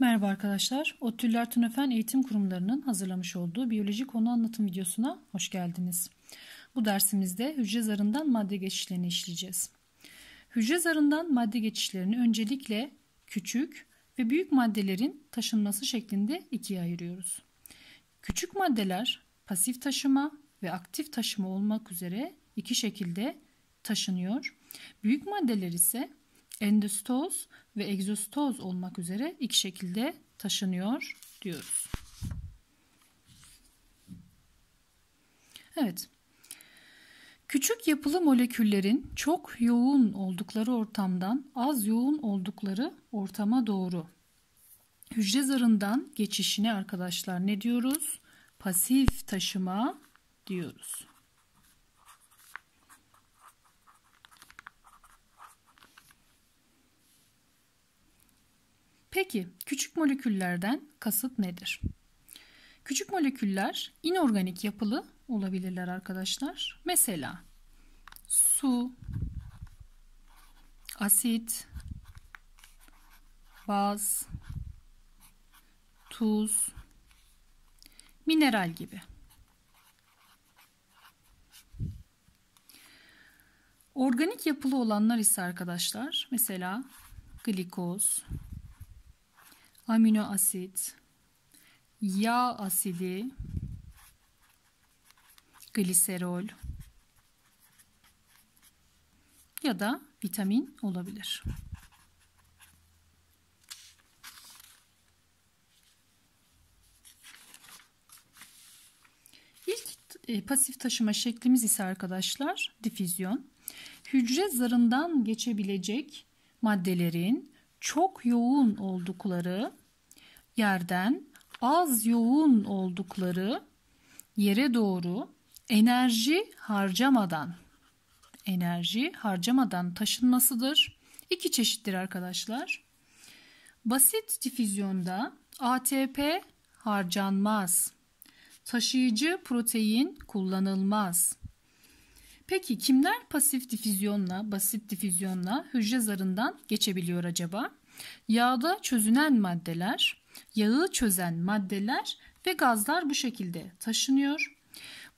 Merhaba arkadaşlar. Ottüller Tünefen Eğitim Kurumları'nın hazırlamış olduğu biyoloji konu anlatım videosuna hoş geldiniz. Bu dersimizde hücre zarından madde geçişlerini işleyeceğiz. Hücre zarından madde geçişlerini öncelikle küçük ve büyük maddelerin taşınması şeklinde ikiye ayırıyoruz. Küçük maddeler pasif taşıma ve aktif taşıma olmak üzere iki şekilde taşınıyor. Büyük maddeler ise endostoz ve egzostoz olmak üzere iki şekilde taşınıyor diyoruz. Evet. Küçük yapılı moleküllerin çok yoğun oldukları ortamdan az yoğun oldukları ortama doğru hücre zarından geçişine arkadaşlar ne diyoruz? Pasif taşıma diyoruz. Peki küçük moleküllerden kasıt nedir? Küçük moleküller inorganik yapılı olabilirler arkadaşlar. Mesela su, asit, baz, tuz, mineral gibi. Organik yapılı olanlar ise arkadaşlar mesela glikoz, amino asit, yağ asidi, gliserol ya da vitamin olabilir. İlk e, pasif taşıma şeklimiz ise arkadaşlar difüzyon. Hücre zarından geçebilecek maddelerin çok yoğun oldukları yerden az yoğun oldukları yere doğru enerji harcamadan enerji harcamadan taşınmasıdır. İki çeşittir arkadaşlar. Basit difüzyonda ATP harcanmaz. Taşıyıcı protein kullanılmaz. Peki kimler pasif difüzyonla, basit difüzyonla hücre zarından geçebiliyor acaba? Yağda çözünen maddeler, yağı çözen maddeler ve gazlar bu şekilde taşınıyor.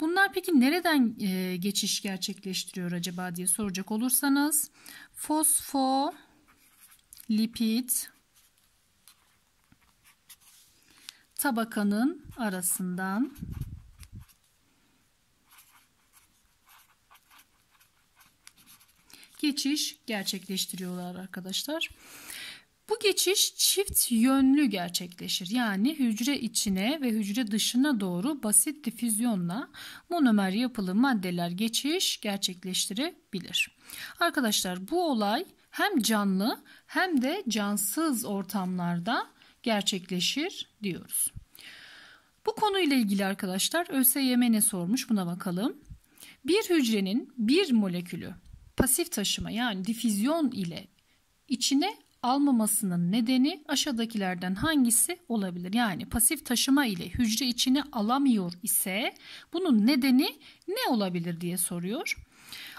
Bunlar peki nereden e, geçiş gerçekleştiriyor acaba diye soracak olursanız fosfolipid tabakanın arasından geçiş gerçekleştiriyorlar arkadaşlar. Bu geçiş çift yönlü gerçekleşir. Yani hücre içine ve hücre dışına doğru basit difüzyonla monomer yapılı maddeler geçiş gerçekleştirebilir. Arkadaşlar bu olay hem canlı hem de cansız ortamlarda gerçekleşir diyoruz. Bu konuyla ilgili arkadaşlar ÖSYM ne sormuş buna bakalım. Bir hücrenin bir molekülü pasif taşıma yani difüzyon ile içine almamasının nedeni aşağıdakilerden hangisi olabilir? Yani pasif taşıma ile hücre içine alamıyor ise bunun nedeni ne olabilir diye soruyor.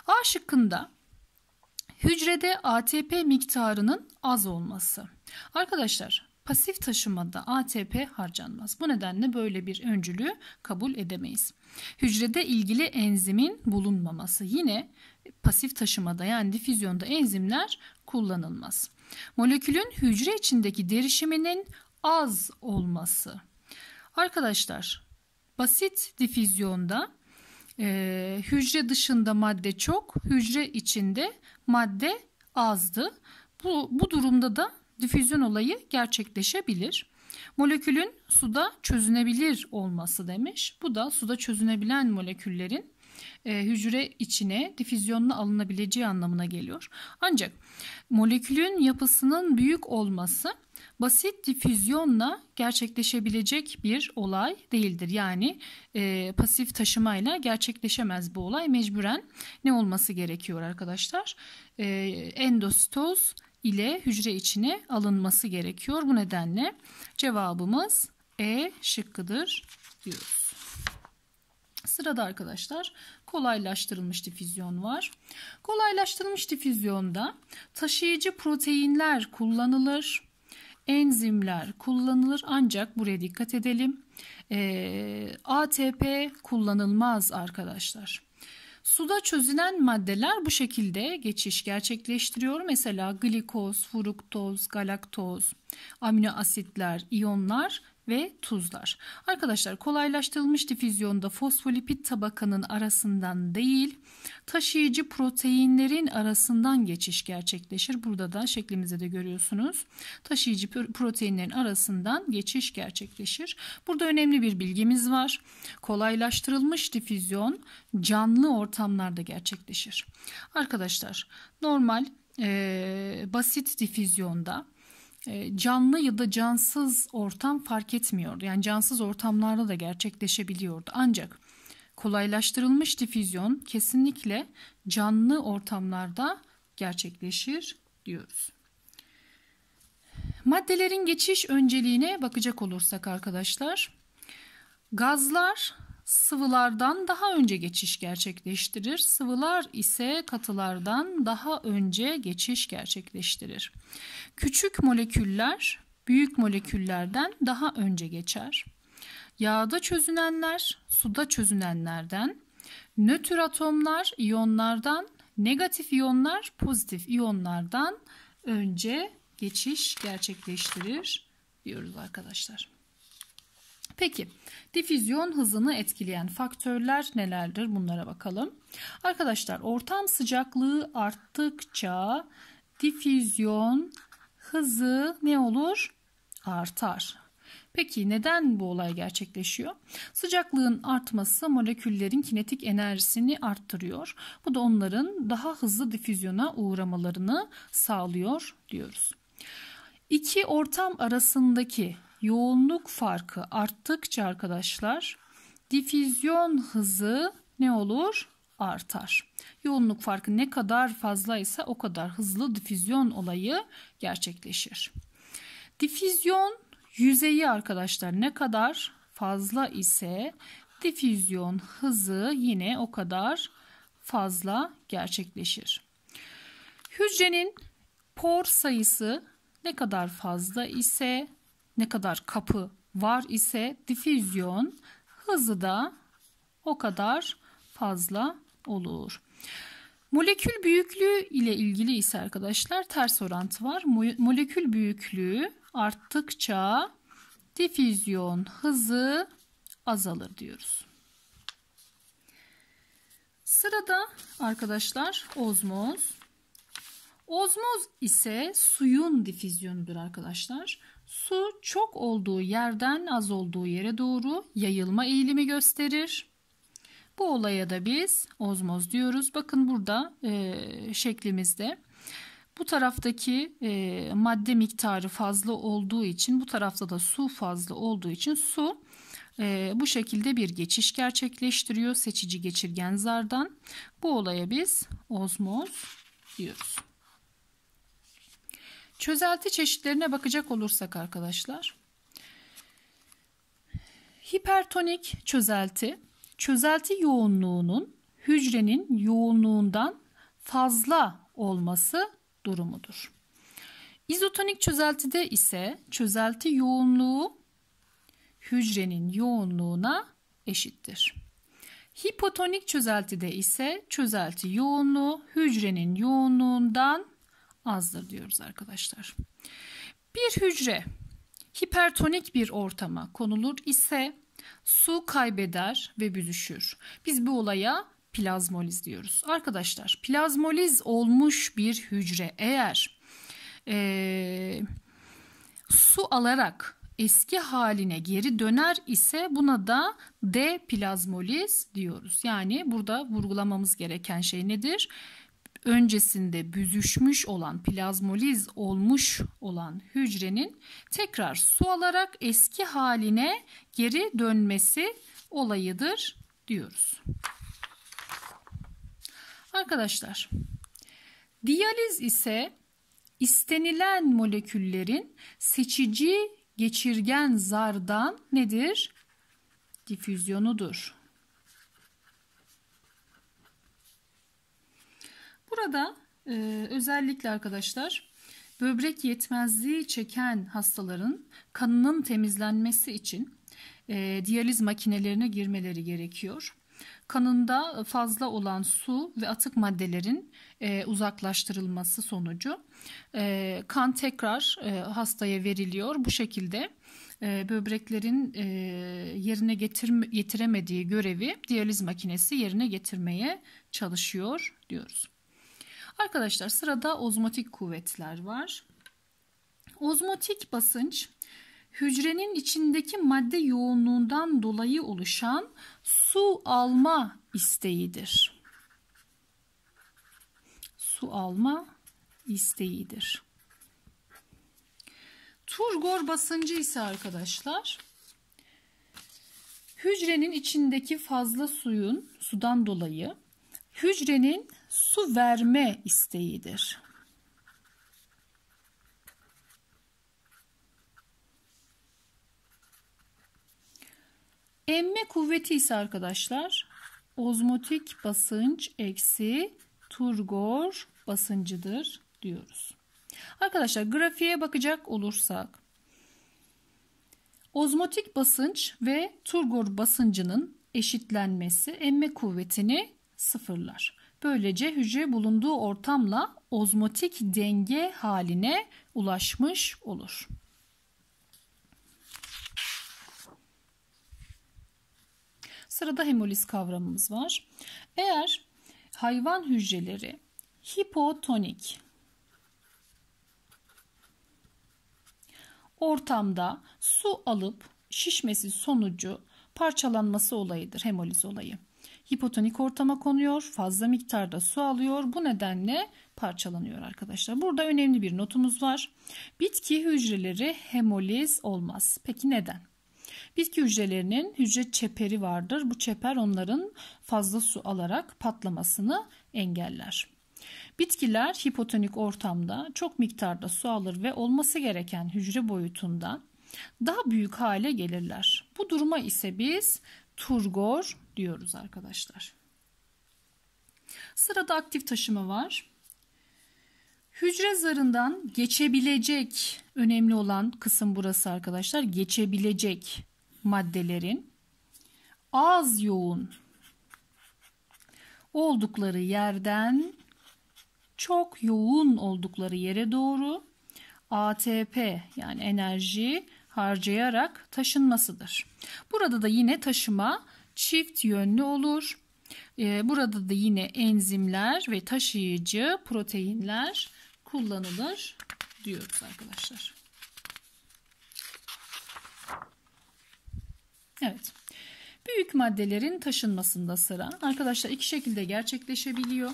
A şıkkında hücrede ATP miktarının az olması. Arkadaşlar pasif taşımada ATP harcanmaz. Bu nedenle böyle bir öncülüğü kabul edemeyiz. Hücrede ilgili enzimin bulunmaması yine pasif taşımada yani difüzyonda enzimler kullanılmaz. Molekülün hücre içindeki derişiminin az olması. Arkadaşlar basit difüzyonda e, hücre dışında madde çok, hücre içinde madde azdı. Bu, bu durumda da difüzyon olayı gerçekleşebilir. Molekülün suda çözünebilir olması demiş. Bu da suda çözünebilen moleküllerin e, hücre içine difüzyonla alınabileceği anlamına geliyor. Ancak molekülün yapısının büyük olması basit difüzyonla gerçekleşebilecek bir olay değildir. Yani e, pasif taşımayla gerçekleşemez bu olay. Mecburen ne olması gerekiyor arkadaşlar? E, endositoz ile hücre içine alınması gerekiyor. Bu nedenle cevabımız E şıkkıdır diyoruz. Sırada arkadaşlar kolaylaştırılmış difüzyon var. Kolaylaştırılmış difüzyonda taşıyıcı proteinler kullanılır enzimler kullanılır ancak buraya dikkat edelim. E, ee, ATP kullanılmaz arkadaşlar. Suda çözülen maddeler bu şekilde geçiş gerçekleştiriyor. Mesela glikoz, fruktoz, galaktoz, amino asitler, iyonlar ve tuzlar. Arkadaşlar kolaylaştırılmış difüzyonda fosfolipid tabakanın arasından değil taşıyıcı proteinlerin arasından geçiş gerçekleşir. Burada da şeklimizde de görüyorsunuz. Taşıyıcı proteinlerin arasından geçiş gerçekleşir. Burada önemli bir bilgimiz var. Kolaylaştırılmış difüzyon canlı ortamlarda gerçekleşir. Arkadaşlar normal e, basit difüzyonda e, canlı ya da cansız ortam fark etmiyordu. Yani cansız ortamlarda da gerçekleşebiliyordu. Ancak kolaylaştırılmış difüzyon kesinlikle canlı ortamlarda gerçekleşir diyoruz. Maddelerin geçiş önceliğine bakacak olursak arkadaşlar, gazlar sıvılardan daha önce geçiş gerçekleştirir. Sıvılar ise katılardan daha önce geçiş gerçekleştirir. Küçük moleküller büyük moleküllerden daha önce geçer. Yağda çözünenler suda çözünenlerden, nötr atomlar iyonlardan, negatif iyonlar pozitif iyonlardan önce geçiş gerçekleştirir diyoruz arkadaşlar. Peki difüzyon hızını etkileyen faktörler nelerdir? Bunlara bakalım. Arkadaşlar ortam sıcaklığı arttıkça difüzyon hızı ne olur? Artar. Peki neden bu olay gerçekleşiyor? Sıcaklığın artması moleküllerin kinetik enerjisini arttırıyor. Bu da onların daha hızlı difüzyona uğramalarını sağlıyor diyoruz. İki ortam arasındaki yoğunluk farkı arttıkça arkadaşlar difüzyon hızı ne olur? Artar. Yoğunluk farkı ne kadar fazlaysa o kadar hızlı difüzyon olayı gerçekleşir. Difüzyon yüzeyi arkadaşlar ne kadar fazla ise difüzyon hızı yine o kadar fazla gerçekleşir. Hücrenin por sayısı ne kadar fazla ise ne kadar kapı var ise difüzyon hızı da o kadar fazla olur. Molekül büyüklüğü ile ilgili ise arkadaşlar ters orantı var. Molekül büyüklüğü arttıkça difüzyon hızı azalır diyoruz. Sırada arkadaşlar ozmoz. Ozmoz ise suyun difüzyonudur arkadaşlar. Su çok olduğu yerden az olduğu yere doğru yayılma eğilimi gösterir. Bu olaya da biz ozmoz diyoruz. Bakın burada e, şeklimizde. Bu taraftaki e, madde miktarı fazla olduğu için bu tarafta da su fazla olduğu için su e, bu şekilde bir geçiş gerçekleştiriyor seçici geçirgen zardan. Bu olaya biz ozmoz diyoruz. Çözelti çeşitlerine bakacak olursak arkadaşlar. Hipertonik çözelti, çözelti yoğunluğunun hücrenin yoğunluğundan fazla olması durumudur. İzotonik çözeltide ise çözelti yoğunluğu hücrenin yoğunluğuna eşittir. Hipotonik çözeltide ise çözelti yoğunluğu hücrenin yoğunluğundan azdır diyoruz arkadaşlar. Bir hücre hipertonik bir ortama konulur ise su kaybeder ve büzüşür. Biz bu olaya plazmoliz diyoruz. Arkadaşlar plazmoliz olmuş bir hücre eğer ee, su alarak eski haline geri döner ise buna da deplazmoliz diyoruz. Yani burada vurgulamamız gereken şey nedir? öncesinde büzüşmüş olan plazmoliz olmuş olan hücrenin tekrar su alarak eski haline geri dönmesi olayıdır diyoruz. Arkadaşlar diyaliz ise istenilen moleküllerin seçici geçirgen zardan nedir? Difüzyonudur. Burada e, özellikle arkadaşlar böbrek yetmezliği çeken hastaların kanının temizlenmesi için e, diyaliz makinelerine girmeleri gerekiyor. Kanında fazla olan su ve atık maddelerin e, uzaklaştırılması sonucu e, kan tekrar e, hastaya veriliyor. Bu şekilde e, böbreklerin e, yerine getirme, getiremediği görevi diyaliz makinesi yerine getirmeye çalışıyor diyoruz. Arkadaşlar sırada ozmotik kuvvetler var. Ozmotik basınç hücrenin içindeki madde yoğunluğundan dolayı oluşan su alma isteğidir. Su alma isteğidir. Turgor basıncı ise arkadaşlar hücrenin içindeki fazla suyun sudan dolayı hücrenin su verme isteğidir. Emme kuvveti ise arkadaşlar ozmotik basınç eksi turgor basıncıdır diyoruz. Arkadaşlar grafiğe bakacak olursak ozmotik basınç ve turgor basıncının eşitlenmesi emme kuvvetini sıfırlar. Böylece hücre bulunduğu ortamla ozmotik denge haline ulaşmış olur. Sırada hemoliz kavramımız var. Eğer hayvan hücreleri hipotonik ortamda su alıp şişmesi sonucu parçalanması olayıdır hemoliz olayı hipotonik ortama konuyor, fazla miktarda su alıyor. Bu nedenle parçalanıyor arkadaşlar. Burada önemli bir notumuz var. Bitki hücreleri hemoliz olmaz. Peki neden? Bitki hücrelerinin hücre çeperi vardır. Bu çeper onların fazla su alarak patlamasını engeller. Bitkiler hipotonik ortamda çok miktarda su alır ve olması gereken hücre boyutunda daha büyük hale gelirler. Bu duruma ise biz turgor diyoruz arkadaşlar. Sırada aktif taşıma var. Hücre zarından geçebilecek önemli olan kısım burası arkadaşlar. Geçebilecek maddelerin az yoğun oldukları yerden çok yoğun oldukları yere doğru ATP yani enerji harcayarak taşınmasıdır. Burada da yine taşıma çift yönlü olur. Ee, burada da yine enzimler ve taşıyıcı proteinler kullanılır diyoruz arkadaşlar. Evet. Büyük maddelerin taşınmasında sıra arkadaşlar iki şekilde gerçekleşebiliyor.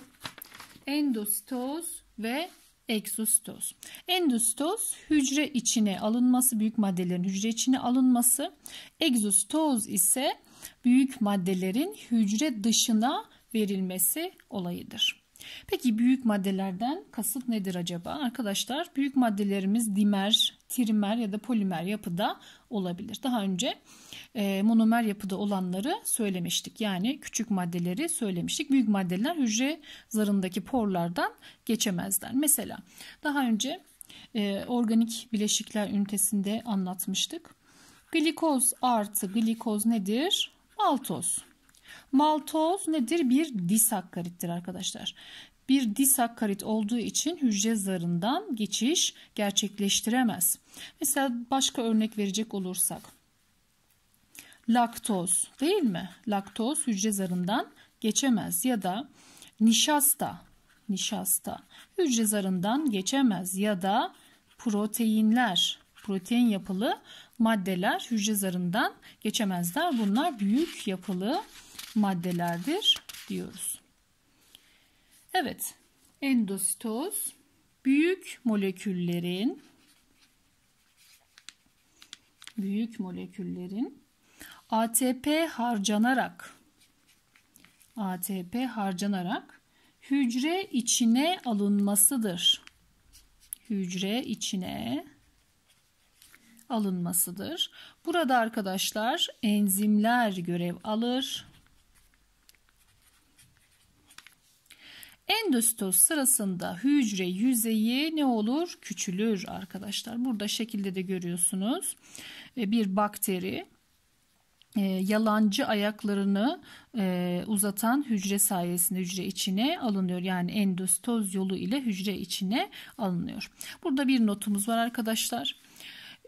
Endositoz ve egzositoz. Endositoz hücre içine alınması, büyük maddelerin hücre içine alınması. Egzositoz ise büyük maddelerin hücre dışına verilmesi olayıdır. Peki büyük maddelerden kasıt nedir acaba? Arkadaşlar büyük maddelerimiz dimer, trimer ya da polimer yapıda olabilir. Daha önce e, monomer yapıda olanları söylemiştik. Yani küçük maddeleri söylemiştik. Büyük maddeler hücre zarındaki porlardan geçemezler. Mesela daha önce e, organik bileşikler ünitesinde anlatmıştık. Glikoz artı glikoz nedir? Maltoz. Maltoz nedir? Bir disakkarittir arkadaşlar bir disakkarit olduğu için hücre zarından geçiş gerçekleştiremez. Mesela başka örnek verecek olursak laktoz değil mi? Laktoz hücre zarından geçemez ya da nişasta nişasta hücre zarından geçemez ya da proteinler protein yapılı maddeler hücre zarından geçemezler. Bunlar büyük yapılı maddelerdir diyoruz. Evet, endositoz büyük moleküllerin büyük moleküllerin ATP harcanarak ATP harcanarak hücre içine alınmasıdır. Hücre içine alınmasıdır. Burada arkadaşlar enzimler görev alır. Endostoz sırasında hücre yüzeyi ne olur? Küçülür arkadaşlar. Burada şekilde de görüyorsunuz. Ee, bir bakteri e, yalancı ayaklarını e, uzatan hücre sayesinde hücre içine alınıyor. Yani endostoz yolu ile hücre içine alınıyor. Burada bir notumuz var arkadaşlar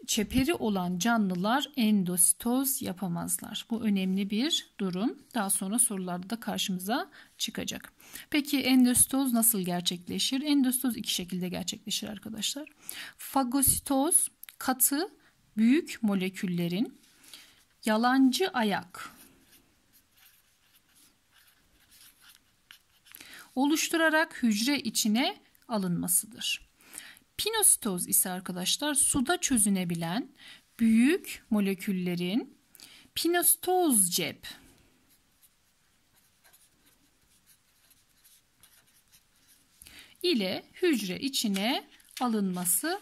çeperi olan canlılar endositoz yapamazlar. Bu önemli bir durum. Daha sonra sorularda da karşımıza çıkacak. Peki endositoz nasıl gerçekleşir? Endositoz iki şekilde gerçekleşir arkadaşlar. Fagositoz katı büyük moleküllerin yalancı ayak oluşturarak hücre içine alınmasıdır. Pinositoz ise arkadaşlar suda çözünebilen büyük moleküllerin pinositoz cep ile hücre içine alınması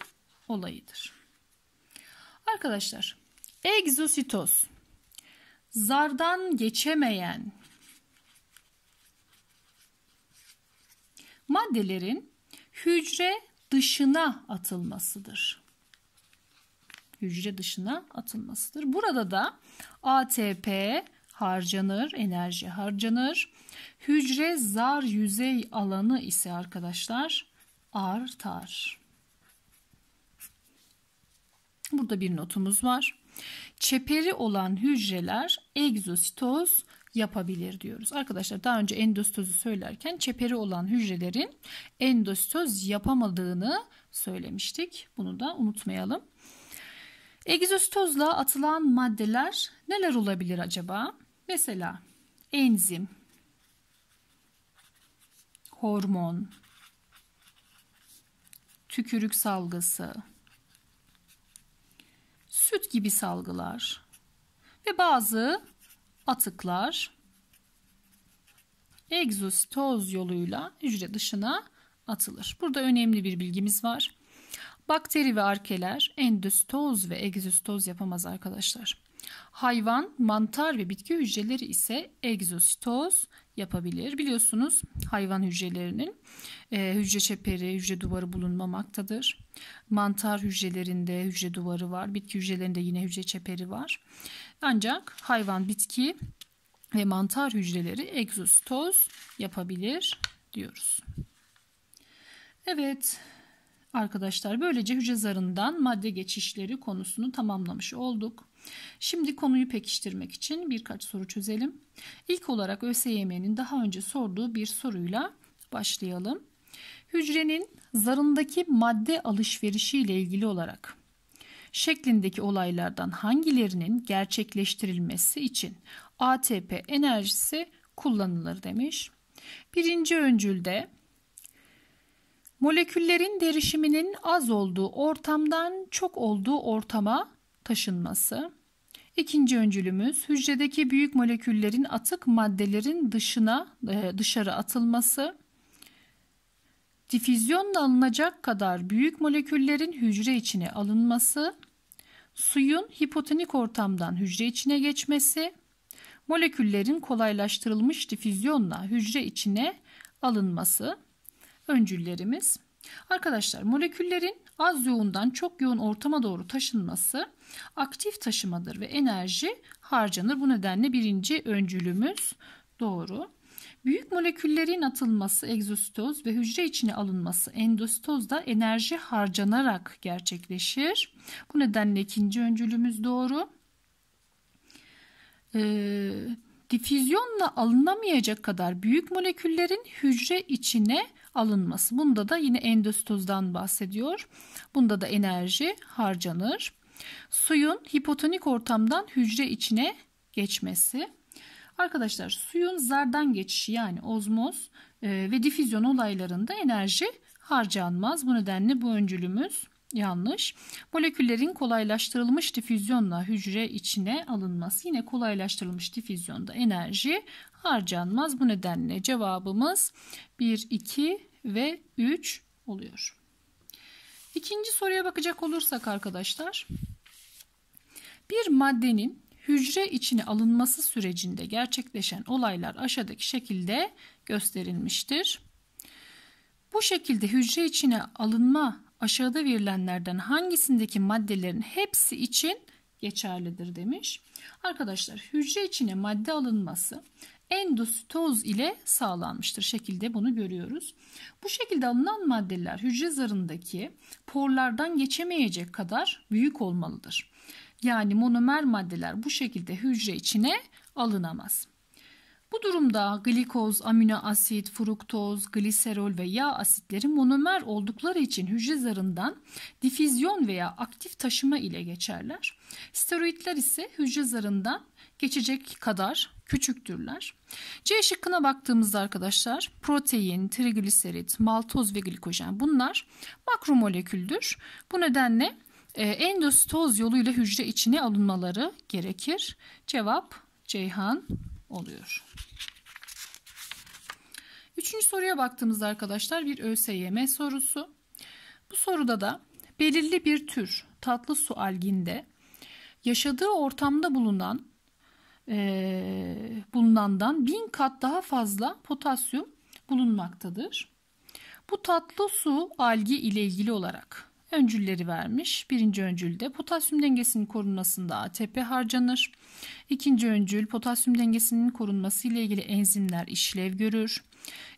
olayıdır. Arkadaşlar egzositoz zardan geçemeyen maddelerin hücre dışına atılmasıdır. Hücre dışına atılmasıdır. Burada da ATP harcanır, enerji harcanır. Hücre zar yüzey alanı ise arkadaşlar artar. Burada bir notumuz var. Çeperi olan hücreler egzositoz yapabilir diyoruz. Arkadaşlar daha önce endostözü söylerken çeperi olan hücrelerin endostöz yapamadığını söylemiştik. Bunu da unutmayalım. Egzostozla atılan maddeler neler olabilir acaba? Mesela enzim, hormon, tükürük salgısı, süt gibi salgılar ve bazı atıklar egzositoz yoluyla hücre dışına atılır. Burada önemli bir bilgimiz var. Bakteri ve arkeler endositoz ve egzositoz yapamaz arkadaşlar. Hayvan, mantar ve bitki hücreleri ise egzositoz yapabilir. Biliyorsunuz hayvan hücrelerinin e, hücre çeperi, hücre duvarı bulunmamaktadır. Mantar hücrelerinde hücre duvarı var. Bitki hücrelerinde yine hücre çeperi var. Ancak hayvan bitki ve mantar hücreleri egzostoz yapabilir diyoruz. Evet arkadaşlar böylece hücre zarından madde geçişleri konusunu tamamlamış olduk. Şimdi konuyu pekiştirmek için birkaç soru çözelim. İlk olarak ÖSYM'nin daha önce sorduğu bir soruyla başlayalım. Hücrenin zarındaki madde alışverişi ile ilgili olarak şeklindeki olaylardan hangilerinin gerçekleştirilmesi için ATP enerjisi kullanılır demiş. Birinci öncülde moleküllerin derişiminin az olduğu ortamdan çok olduğu ortama taşınması. İkinci öncülümüz hücredeki büyük moleküllerin atık maddelerin dışına e, dışarı atılması difüzyonla alınacak kadar büyük moleküllerin hücre içine alınması, suyun hipotonik ortamdan hücre içine geçmesi, moleküllerin kolaylaştırılmış difüzyonla hücre içine alınması öncüllerimiz. Arkadaşlar moleküllerin az yoğundan çok yoğun ortama doğru taşınması aktif taşımadır ve enerji harcanır. Bu nedenle birinci öncülümüz doğru. Büyük moleküllerin atılması egzositoz ve hücre içine alınması da enerji harcanarak gerçekleşir. Bu nedenle ikinci öncülümüz doğru. Ee, difüzyonla alınamayacak kadar büyük moleküllerin hücre içine alınması. Bunda da yine endositozdan bahsediyor. Bunda da enerji harcanır. Suyun hipotonik ortamdan hücre içine geçmesi. Arkadaşlar suyun zardan geçişi yani ozmoz e, ve difüzyon olaylarında enerji harcanmaz. Bu nedenle bu öncülümüz yanlış. Moleküllerin kolaylaştırılmış difüzyonla hücre içine alınması. Yine kolaylaştırılmış difüzyonda enerji harcanmaz. Bu nedenle cevabımız 1, 2 ve 3 oluyor. İkinci soruya bakacak olursak arkadaşlar. Bir maddenin hücre içine alınması sürecinde gerçekleşen olaylar aşağıdaki şekilde gösterilmiştir. Bu şekilde hücre içine alınma aşağıda verilenlerden hangisindeki maddelerin hepsi için geçerlidir demiş. Arkadaşlar hücre içine madde alınması endositoz ile sağlanmıştır şekilde bunu görüyoruz. Bu şekilde alınan maddeler hücre zarındaki porlardan geçemeyecek kadar büyük olmalıdır yani monomer maddeler bu şekilde hücre içine alınamaz. Bu durumda glikoz, amino asit, fruktoz, gliserol ve yağ asitleri monomer oldukları için hücre zarından difüzyon veya aktif taşıma ile geçerler. Steroidler ise hücre zarından geçecek kadar küçüktürler. C şıkkına baktığımızda arkadaşlar protein, trigliserit, maltoz ve glikojen bunlar makromoleküldür. Bu nedenle e, endostoz yoluyla hücre içine alınmaları gerekir. Cevap Ceyhan oluyor. Üçüncü soruya baktığımızda arkadaşlar bir ÖSYM sorusu. Bu soruda da belirli bir tür tatlı su alginde yaşadığı ortamda bulunan e, bulunandan bin kat daha fazla potasyum bulunmaktadır. Bu tatlı su algi ile ilgili olarak öncülleri vermiş. Birinci öncülde potasyum dengesinin korunmasında ATP harcanır. İkinci öncül potasyum dengesinin korunması ile ilgili enzimler işlev görür.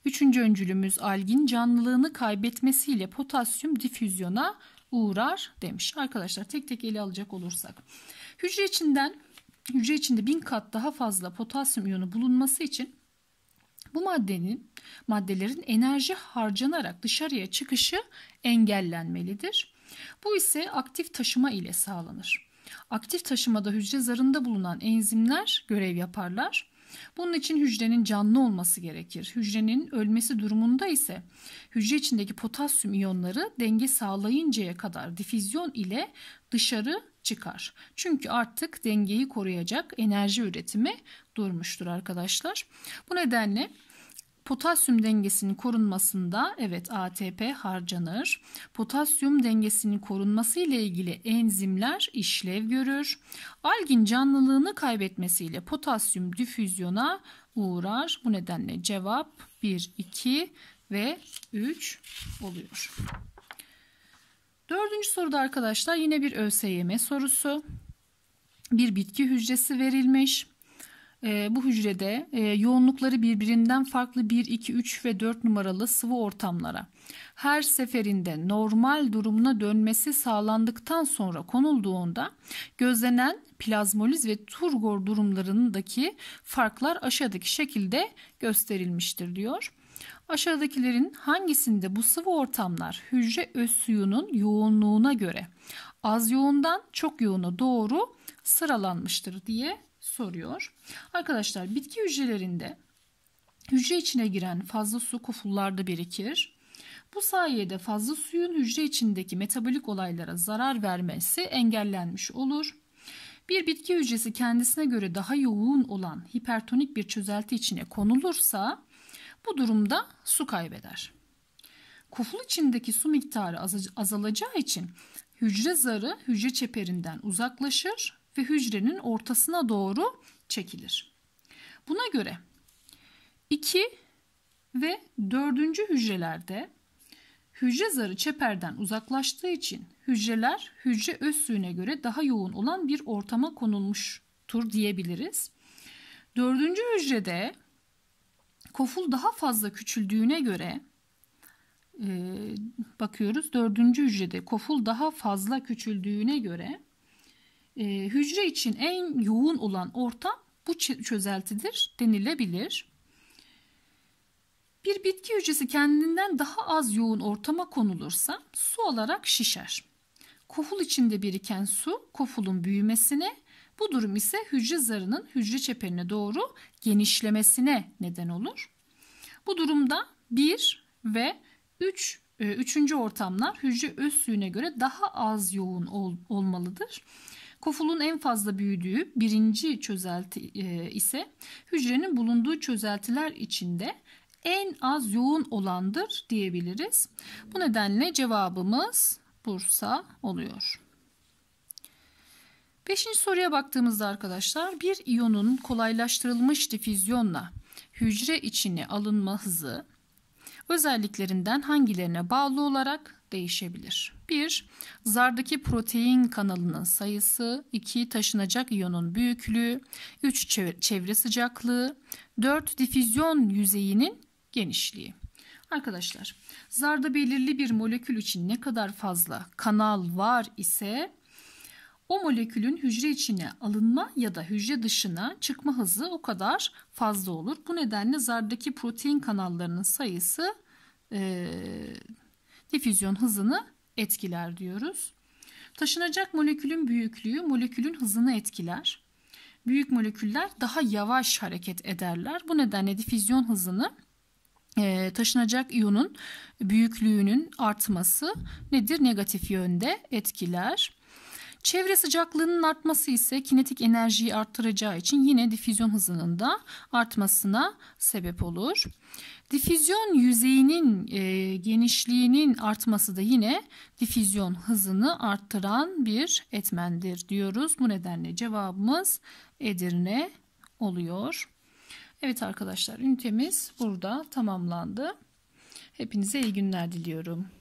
Üçüncü öncülümüz algin canlılığını kaybetmesiyle potasyum difüzyona uğrar demiş. Arkadaşlar tek tek ele alacak olursak. Hücre içinden hücre içinde bin kat daha fazla potasyum iyonu bulunması için bu maddenin maddelerin enerji harcanarak dışarıya çıkışı engellenmelidir. Bu ise aktif taşıma ile sağlanır. Aktif taşımada hücre zarında bulunan enzimler görev yaparlar. Bunun için hücrenin canlı olması gerekir. Hücrenin ölmesi durumunda ise hücre içindeki potasyum iyonları denge sağlayıncaya kadar difüzyon ile dışarı çıkar. Çünkü artık dengeyi koruyacak enerji üretimi durmuştur arkadaşlar. Bu nedenle Potasyum dengesinin korunmasında evet ATP harcanır. Potasyum dengesinin korunması ile ilgili enzimler işlev görür. Algin canlılığını kaybetmesiyle potasyum difüzyona uğrar. Bu nedenle cevap 1, 2 ve 3 oluyor. Dördüncü soruda arkadaşlar yine bir ÖSYM sorusu. Bir bitki hücresi verilmiş. E, bu hücrede e, yoğunlukları birbirinden farklı 1, 2, 3 ve 4 numaralı sıvı ortamlara her seferinde normal durumuna dönmesi sağlandıktan sonra konulduğunda gözlenen plazmoliz ve turgor durumlarındaki farklar aşağıdaki şekilde gösterilmiştir diyor. Aşağıdakilerin hangisinde bu sıvı ortamlar hücre öz suyunun yoğunluğuna göre az yoğundan çok yoğuna doğru sıralanmıştır diye soruyor. Arkadaşlar bitki hücrelerinde hücre içine giren fazla su kufullarda birikir. Bu sayede fazla suyun hücre içindeki metabolik olaylara zarar vermesi engellenmiş olur. Bir bitki hücresi kendisine göre daha yoğun olan hipertonik bir çözelti içine konulursa bu durumda su kaybeder. Kuful içindeki su miktarı azalacağı için hücre zarı hücre çeperinden uzaklaşır ve hücrenin ortasına doğru çekilir. Buna göre 2 ve 4. hücrelerde hücre zarı çeperden uzaklaştığı için hücreler hücre öz suyuna göre daha yoğun olan bir ortama konulmuştur diyebiliriz. Dördüncü hücrede koful daha fazla küçüldüğüne göre e, bakıyoruz. Dördüncü hücrede koful daha fazla küçüldüğüne göre e, hücre için en yoğun olan ortam bu çözeltidir denilebilir. Bir bitki hücresi kendinden daha az yoğun ortama konulursa su olarak şişer. Koful içinde biriken su kofulun büyümesine, bu durum ise hücre zarının hücre çeperine doğru genişlemesine neden olur. Bu durumda 1 ve 3 Üç, e, üçüncü ortamlar hücre öz suyuna göre daha az yoğun ol, olmalıdır. Kofulun en fazla büyüdüğü birinci çözelti e, ise hücrenin bulunduğu çözeltiler içinde en az yoğun olandır diyebiliriz. Bu nedenle cevabımız Bursa oluyor. Beşinci soruya baktığımızda arkadaşlar bir iyonun kolaylaştırılmış difüzyonla hücre içine alınma hızı özelliklerinden hangilerine bağlı olarak değişebilir? 1. Zardaki protein kanalının sayısı. 2. Taşınacak iyonun büyüklüğü. 3. Çevre sıcaklığı. 4. Difüzyon yüzeyinin genişliği. Arkadaşlar zarda belirli bir molekül için ne kadar fazla kanal var ise o molekülün hücre içine alınma ya da hücre dışına çıkma hızı o kadar fazla olur. Bu nedenle zardaki protein kanallarının sayısı e, difüzyon hızını etkiler diyoruz. Taşınacak molekülün büyüklüğü molekülün hızını etkiler. Büyük moleküller daha yavaş hareket ederler. Bu nedenle difüzyon hızını e, taşınacak iyonun büyüklüğünün artması nedir? Negatif yönde etkiler. Çevre sıcaklığının artması ise kinetik enerjiyi arttıracağı için yine difüzyon hızının da artmasına sebep olur. Difüzyon yüzeyinin e, genişliğinin artması da yine difüzyon hızını arttıran bir etmendir diyoruz. Bu nedenle cevabımız Edirne oluyor. Evet arkadaşlar ünitemiz burada tamamlandı. Hepinize iyi günler diliyorum.